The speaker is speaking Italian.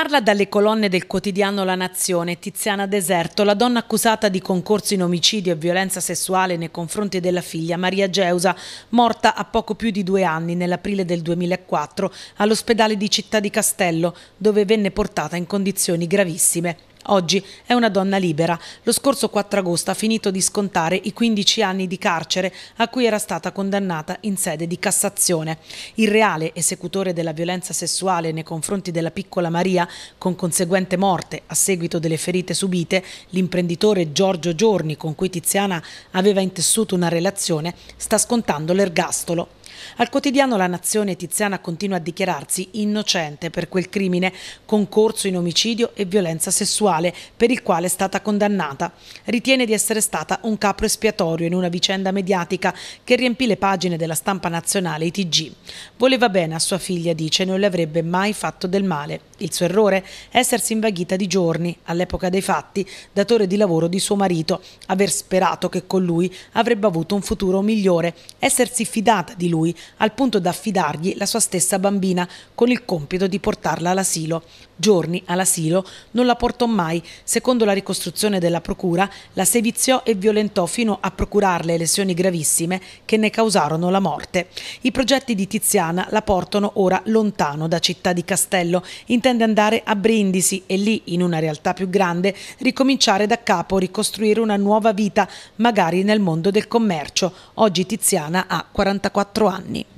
Parla dalle colonne del quotidiano La Nazione Tiziana Deserto, la donna accusata di concorso in omicidio e violenza sessuale nei confronti della figlia Maria Geusa, morta a poco più di due anni nell'aprile del 2004 all'ospedale di Città di Castello, dove venne portata in condizioni gravissime. Oggi è una donna libera. Lo scorso 4 agosto ha finito di scontare i 15 anni di carcere a cui era stata condannata in sede di Cassazione. Il reale esecutore della violenza sessuale nei confronti della piccola Maria, con conseguente morte a seguito delle ferite subite, l'imprenditore Giorgio Giorni, con cui Tiziana aveva intessuto una relazione, sta scontando l'ergastolo. Al quotidiano La Nazione Tiziana continua a dichiararsi innocente per quel crimine, concorso in omicidio e violenza sessuale, per il quale è stata condannata. Ritiene di essere stata un capro espiatorio in una vicenda mediatica che riempì le pagine della stampa nazionale ITG. Voleva bene a sua figlia, dice, non le avrebbe mai fatto del male. Il suo errore? Essersi invaghita di giorni, all'epoca dei fatti, datore di lavoro di suo marito, aver sperato che con lui avrebbe avuto un futuro migliore, essersi fidata di lui lui, al punto da affidargli la sua stessa bambina, con il compito di portarla all'asilo giorni all'asilo non la portò mai. Secondo la ricostruzione della procura, la seviziò e violentò fino a procurarle lesioni gravissime che ne causarono la morte. I progetti di Tiziana la portano ora lontano da Città di Castello. Intende andare a Brindisi e lì, in una realtà più grande, ricominciare da capo, ricostruire una nuova vita, magari nel mondo del commercio. Oggi Tiziana ha 44 anni.